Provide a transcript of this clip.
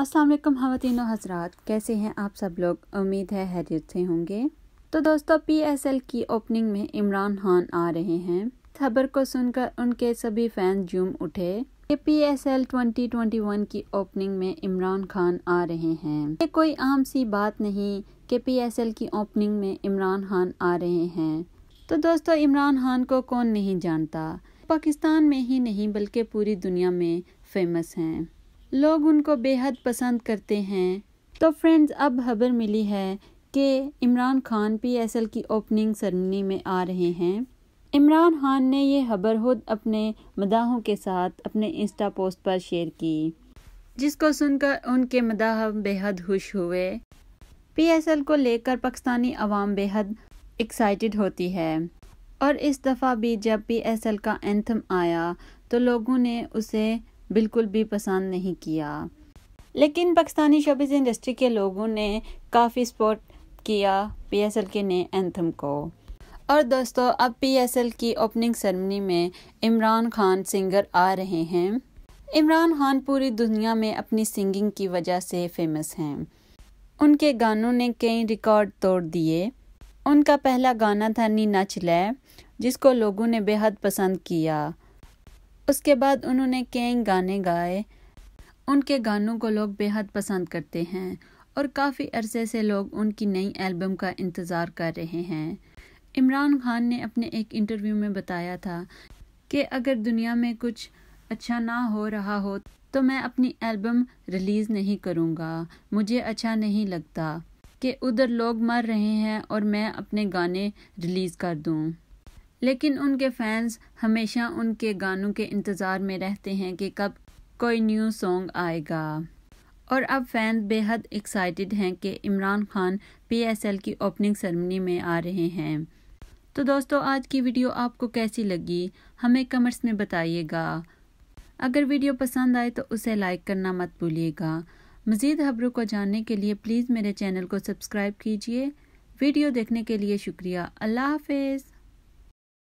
अस्सलाम वालेकुम खातिनों हजरात कैसे हैं आप सब लोग उम्मीद है हैरियत से होंगे तो दोस्तों पीएसएल की ओपनिंग में इमरान खान आ रहे हैं खबर को सुनकर उनके सभी फैंस झूम उठे कि पीएसएल 2021 की ओपनिंग में इमरान खान आ रहे हैं ये कोई आम सी बात नहीं कि पीएसएल की ओपनिंग में इमरान खान आ रहे हैं तो दोस्तों इमरान खान को कौन नहीं जानता पाकिस्तान में ही नहीं बल्कि पूरी दुनिया में फेमस हैं लोग उनको बेहद पसंद करते हैं तो फ्रेंड्स अब खबर मिली है कि इमरान खान पीएसएल की ओपनिंग सरमनी में आ रहे हैं इमरान खान ने यह खबर खुद अपने मदाहों के साथ अपने इंस्टा पोस्ट पर शेयर की जिसको सुनकर उनके मदाह बेहद खुश हुए पीएसएल को लेकर पाकिस्तानी अवाम बेहद एक्साइटेड होती है और इस दफ़ा भी जब पीएसएल का एंथम आया तो लोगों ने उसे बिल्कुल भी पसंद नहीं किया लेकिन पाकिस्तानी शोबिस इंडस्ट्री के लोगों ने काफ़ी सपोर्ट किया पीएसएल के नए एंथम को और दोस्तों अब पीएसएल की ओपनिंग सेरेमनी में इमरान खान सिंगर आ रहे हैं इमरान खान पूरी दुनिया में अपनी सिंगिंग की वजह से फेमस हैं उनके गानों ने कई रिकॉर्ड तोड़ दिए उनका पहला गाना था नी नच लै जिसको लोगों ने बेहद पसंद किया उसके बाद उन्होंने कई गाने गाए उनके गानों को लोग बेहद पसंद करते हैं और काफ़ी अरसे से लोग उनकी नई एल्बम का इंतज़ार कर रहे हैं इमरान खान ने अपने एक इंटरव्यू में बताया था कि अगर दुनिया में कुछ अच्छा ना हो रहा हो तो मैं अपनी एल्बम रिलीज़ नहीं करूँगा मुझे अच्छा नहीं लगता कि उधर लोग मर रहे हैं और मैं अपने गाने रिलीज़ कर दूँ लेकिन उनके फैंस हमेशा उनके गानों के इंतज़ार में रहते हैं कि कब कोई न्यू सॉन्ग आएगा और अब फैंस बेहद एक्साइटेड हैं कि इमरान खान पीएसएल की ओपनिंग सेरेमनी में आ रहे हैं तो दोस्तों आज की वीडियो आपको कैसी लगी हमें कमेंट्स में बताइएगा अगर वीडियो पसंद आए तो उसे लाइक करना मत भूलिएगा मज़ीद खबरों को जानने के लिए प्लीज़ मेरे चैनल को सब्सक्राइब कीजिए वीडियो देखने के लिए शुक्रिया अल्लाह हाफिज़